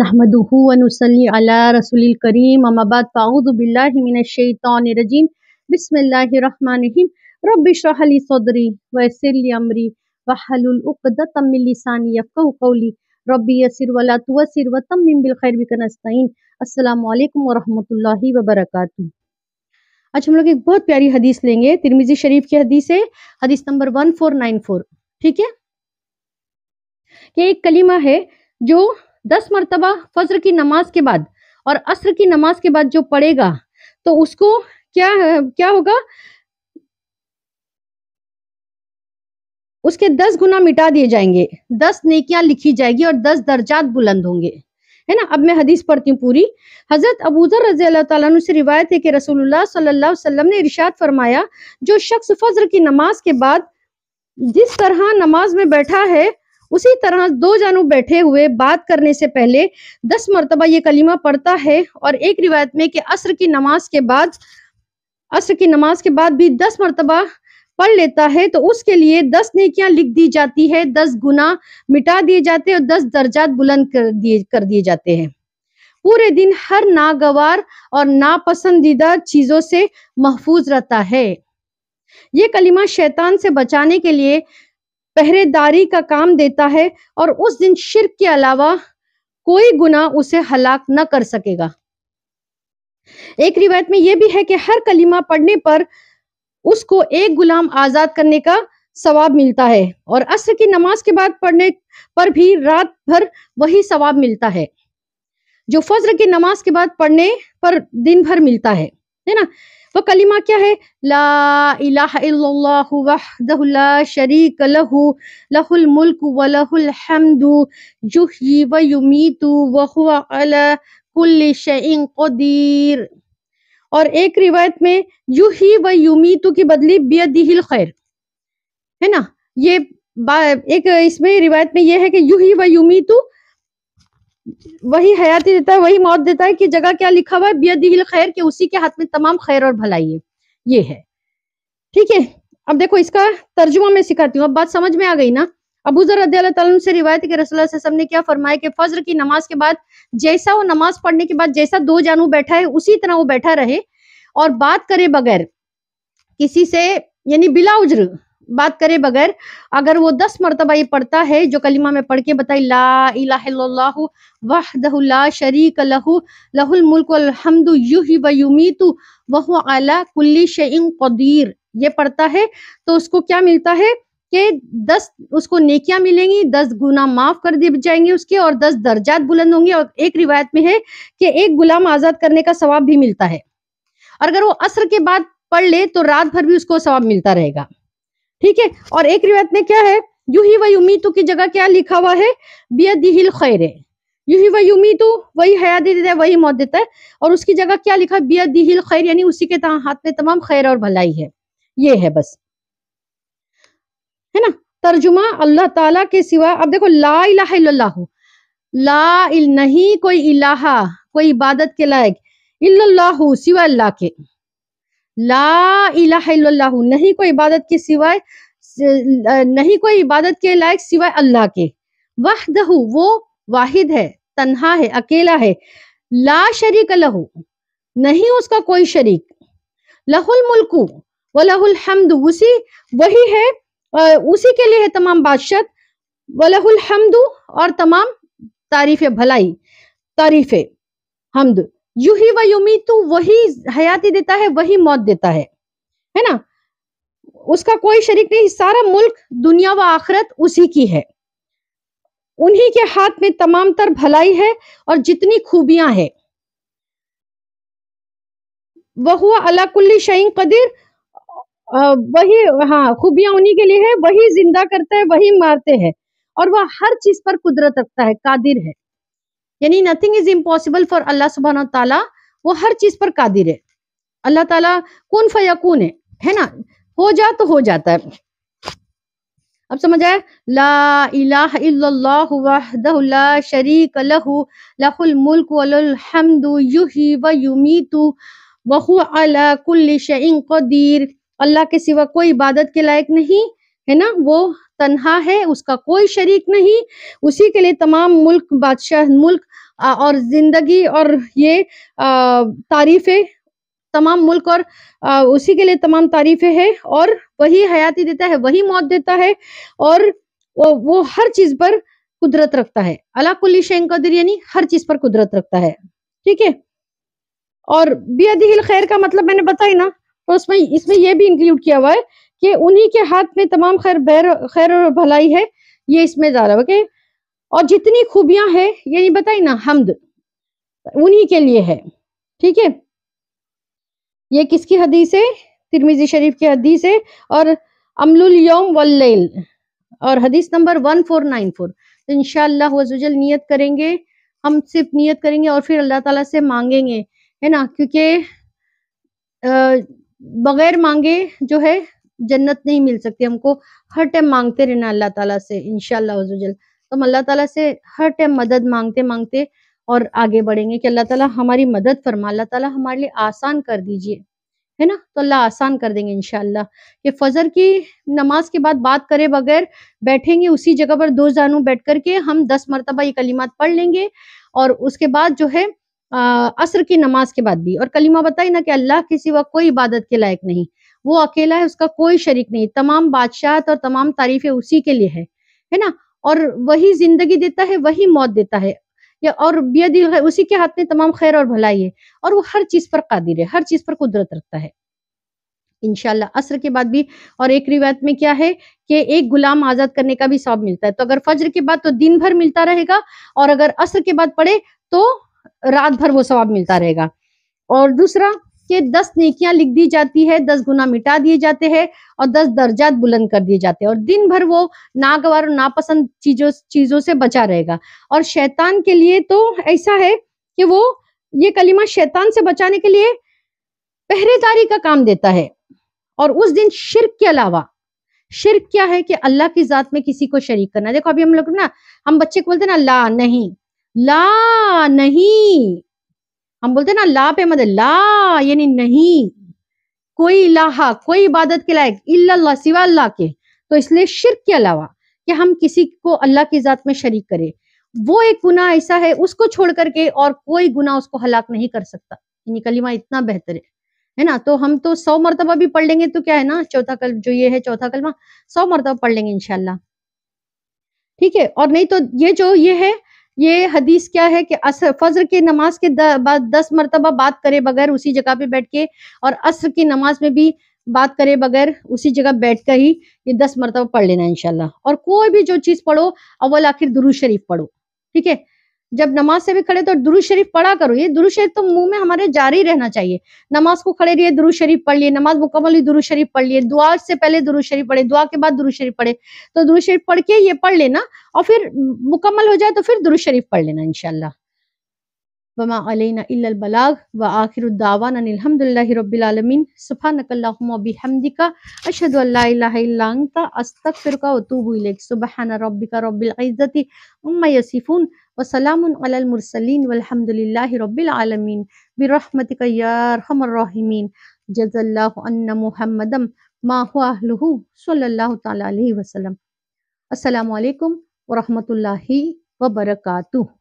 नहमदूनसली रसूल करीम अमाबाद फ़ाउदबिल्लाशैतरजीम वसली अमरी रबी यसर वरहमल वबरक आज हम लोग एक बहुत प्यारी हदीस लेंगे तिरमिजी शरीफ की हदीस है हदीस नंबर वन फोर नाइन फोर ठीक है ये एक कलीमा है जो दस मरतबा फज्र की नमाज के बाद और असर की नमाज के बाद जो पढ़ेगा तो उसको क्या क्या होगा उसके दस गुना मिटा दिए जाएंगे दस नेकियां लिखी जाएगी और दस दर्जात बुलंद होंगे है ना अब मैं हदीस पढ़ती हूँ पूरी हजरत अबूजर रजी अल्लाह से रिवायत है कि रसूलुल्लाह सल्लल्लाहु अलैहि वसल्लम ने इरशाद फरमाया जो शख्स फज्र की नमाज के बाद जिस तरह नमाज में बैठा है उसी तरह दो जानू बैठे हुए बात करने से पहले दस मरतबा ये कलीमा पढ़ता है और एक रिवायत में कि असर की नमाज के बाद असर की नमाज के बाद भी दस मरतबा पढ़ लेता है तो उसके लिए दस नेकियां लिख दी जाती है दस गुना मिटा दिए जाते हैं और दस दर्जात बुलंद कर दिए कर दिए जाते हैं पूरे दिन हर नागवार और नापसंदीदा चीजों से महफूज रहता है ये कलिमा शैतान से बचाने के लिए पहरेदारी का काम देता है और उस दिन शिरक के अलावा कोई गुना उसे हलाक न कर सकेगा एक रिवायत में यह भी है कि हर कलीमा पढ़ने पर उसको एक गुलाम आजाद करने का सवाब मिलता है और असर की नमाज के बाद पढ़ने पर भी रात भर वही सवाब मिलता है जो फज्र की नमाज के बाद पढ़ने पर दिन भर मिलता है है ना वह तो कलिमा क्या है ला इला शरीक लहु लहुल मुल्क व लहुल हमदू जुही व युमीतु वहुआ और एक रिवायत में युही व युमीतु की बदली बेदिल खैर है ना ये एक इसमें रिवायत में यह है कि युही व युमीतु वही हयाती देता है वही मौत देता है कि जगह क्या लिखा हुआ है बियद हिल खैर के उसी के हाथ में तमाम खैर और भलाई है ये है ठीक है अब देखो इसका तर्जुमा मैं सिखाती हूँ अब बात समझ में आ गई ना अबू जर से रिवायत के रसोल्ला ने क्या फरमाया कि फज्र की नमाज के बाद जैसा वो नमाज पढ़ने के बाद जैसा दो जानू बैठा है उसी तरह वो बैठा रहे और बात करे बगैर किसी से यानी बिला उज्र बात करे बगैर अगर वो दस मरतबा ये पढ़ता है जो कलिमा में पढ़ के बताई ला इला वहदहुल्ला शरीक लहू लहुल मुल्क अलहमद व युमीतु वह अला कुल्ली शईन कदीर ये पढ़ता है तो उसको क्या मिलता है कि दस उसको नेकियां मिलेंगी दस गुना माफ कर दिए जाएंगे उसके और दस दर्जात बुलंद होंगे और एक रिवायत में है कि एक गुलाम आजाद करने का सवाब भी मिलता है और अगर वो असर के बाद पढ़ ले तो रात भर भी उसको सवाब मिलता रहेगा ठीक है और एक रिवायत में क्या है यू ही वही उम्मीद की जगह क्या लिखा हुआ है बिया दिहिल खैर यू ही वही उम्मीद वही हया दे देता है वही मौत देता है और उसकी जगह क्या लिखा बिया दिहिल खैर यानी उसी के हाथ में तमाम खैर और भलाई है ये है बस है ना तर्जुमा अल्लाह ताला के सिवा अब देखो ला इला ला इल नहीं कोई इलाहा कोई इबादत के लायक इल्लाहू सिवा अल्लाह के ला इला नहीं कोई इबादत के सिवाय नहीं कोई इबादत के लायक सिवाय अल्लाह के वह वो वाहिद है तन्हा है अकेला है ला शरीक लहू नहीं उसका कोई शरीक लहुल मुल्कू व लहुल हमद उसी वही है उसी के लिए है तमाम बादशाह व लहुल हमद और तमाम तारीफ भलाई तारीफ हमद यू ही व युमी तो वही हयाती देता है वही मौत देता है है ना उसका कोई शरीक नहीं सारा मुल्क दुनिया व आखरत उसी की है उन्हीं के हाथ में तमाम तर भलाई है और जितनी खूबियां हैं वह हुआ अलाकुल्ली शहीन कदीर वही हाँ खूबियां उन्हीं के लिए है वही जिंदा करता है वही मारते हैं और वह हर चीज पर कुदरत रखता है कादिर है यानी nothing is impossible for Allah सुबहान तला वो हर चीज पर कादिर है अल्लाह तला कौन फयाकून है है ना हो जा तो हो जाता है अब समझ आए ला शरीक लहु लहुल मुल्क व अला कुल्ली अल्लाह के सिवा कोई इबादत के लायक नहीं है ना वो तनहा है उसका कोई शरीक नहीं उसी के लिए तमाम मुल्क बादशाह मुल्क और जिंदगी और ये तारीफें तमाम मुल्क और आ, उसी के लिए तमाम तारीफें हैं और वही हयाती देता है वही मौत देता है और वो, वो हर चीज पर कुदरत रखता है अलाकुल्ली शैंकदर यानी हर चीज पर कुदरत रखता है ठीक है और बेअदिल खैर का मतलब मैंने बताई ना तो उसमें इसमें यह भी इंक्लूड किया हुआ है कि उन्हीं के हाथ में तमाम खैर बैर खैर और भलाई है ये इसमें जा रहा है ओके और जितनी खूबियां हैं ये नहीं बताई ना हमद उन्हीं के लिए है ठीक है ये किसकी हदीस है तिरमिजी शरीफ की हदीस है और अमलुल योम वल्लेल और हदीस नंबर वन फोर नाइन फोर तो नियत करेंगे हम सिर्फ नियत करेंगे और फिर अल्लाह ताला से मांगेंगे है ना क्योंकि बगैर मांगे जो है जन्नत नहीं मिल सकती हमको हर टाइम मांगते रहना अल्लाह ताला से इनशालाजल तो हम अल्लाह ताला से हर टाइम मदद मांगते मांगते और आगे बढ़ेंगे कि अल्लाह ताला हमारी मदद फरमा अल्लाह ताला हमारे लिए आसान कर दीजिए है ना तो अल्लाह आसान कर देंगे इनशाला कि फजर की नमाज के बाद बात करे बगैर बैठेंगे उसी जगह पर दो जानू बैठ करके हम दस मरतबा ये कलीमात पढ़ लेंगे और उसके बाद जो है आ, असर की नमाज के बाद भी और कलीमा बताई ना कि अल्लाह किसी वक्त कोई इबादत के लायक नहीं वो अकेला है उसका कोई शरीक नहीं तमाम बादशाहत और तमाम तारीफें उसी के लिए है है ना और वही जिंदगी देता है वही मौत देता है या और बेदी उसी के हाथ में तमाम खैर और भलाई है और वो हर चीज पर कादिर है हर चीज पर कुदरत रखता है इनशाला असर के बाद भी और एक रिवायत में क्या है कि एक गुलाम आजाद करने का भी सौब मिलता है तो अगर फज्र के बाद तो दिन भर मिलता रहेगा और अगर असर के बाद पड़े तो रात भर वो सवाब मिलता रहेगा और दूसरा कि दस नेकियां लिख दी जाती है दस गुना मिटा दिए जाते हैं और दस दर्जात बुलंद कर दिए जाते हैं और दिन भर वो नागवार और नापसंद चीजों चीजों से बचा रहेगा और शैतान के लिए तो ऐसा है कि वो ये कलिमा शैतान से बचाने के लिए पहरेदारी का काम देता है और उस दिन शिरक के अलावा शिरक क्या है कि अल्लाह की जात में किसी को शरीक करना देखो अभी हम लोग ना हम बच्चे को बोलते ना ला नहीं ला नहीं हम बोलते हैं ना ला पे मदद ला यानी नहीं कोई इलाहा कोई इबादत के लायक इल्ला सिवा अल्लाह के तो इसलिए शिरक के अलावा कि हम किसी को अल्लाह की ज़ात में शरीक करें वो एक गुना ऐसा है उसको छोड़ करके और कोई गुना उसको हलाक नहीं कर सकता यानी कलिमा इतना बेहतर है है ना तो हम तो सौ मरतबा भी पढ़ लेंगे तो क्या है ना चौथा कल जो ये है चौथा कलमा सौ मरतबा पढ़ लेंगे इनशाला ठीक है और नहीं तो ये जो ये है ये हदीस क्या है कि असर फजर की नमाज के द, बाद दस मरतबा बात करे बगैर उसी जगह पे बैठ के और असर की नमाज में भी बात करे बगैर उसी जगह बैठ कर ही ये दस मरतबा पढ़ लेना इनशाला और कोई भी जो चीज़ पढ़ो अव्वल आखिर दुरू शरीफ पढ़ो ठीक है जब नमाज से भी खड़े तो दुरू शरीफ पढ़ा करो ये दुरू शरीफ तो मुंह में हमारे जारी रहना चाहिए नमाज को खड़े रहिए दुरू शरीफ पढ़ लिए नमाज मुकम्मल ही दुरू शरीफ पढ़ लिए दुआ से पहले दुरू शरीफ पढ़े दुआ के बाद दुरू शरीफ पढ़े तो दुरू शरीफ पढ़ के ये पढ़ लेना और फिर मुकम्मल हो जाए तो फिर दुरू शरीफ पढ़ लेना इनशाला वमा अलैना इल्लल व आखिर दावाना अल्हम्दुलिल्लाहि रब्बिल आलमीन सुभानकल्लाहुम्मा बिहमदिका अशहदु अल्ला इलाहा इल्ला अंता अस्तगफिरुका व अतूबु इलैक सुबहान रब्बिका रब्बिल इज्जति अम्मा यसिफून وسلام على المرسلين والحمد لله رب العالمين برحمتك يا أرحم الراحمين جزا الله أن محمدا ما هو أهله صلى الله تعالى عليه وسلم السلام عليكم ورحمة الله وبركاته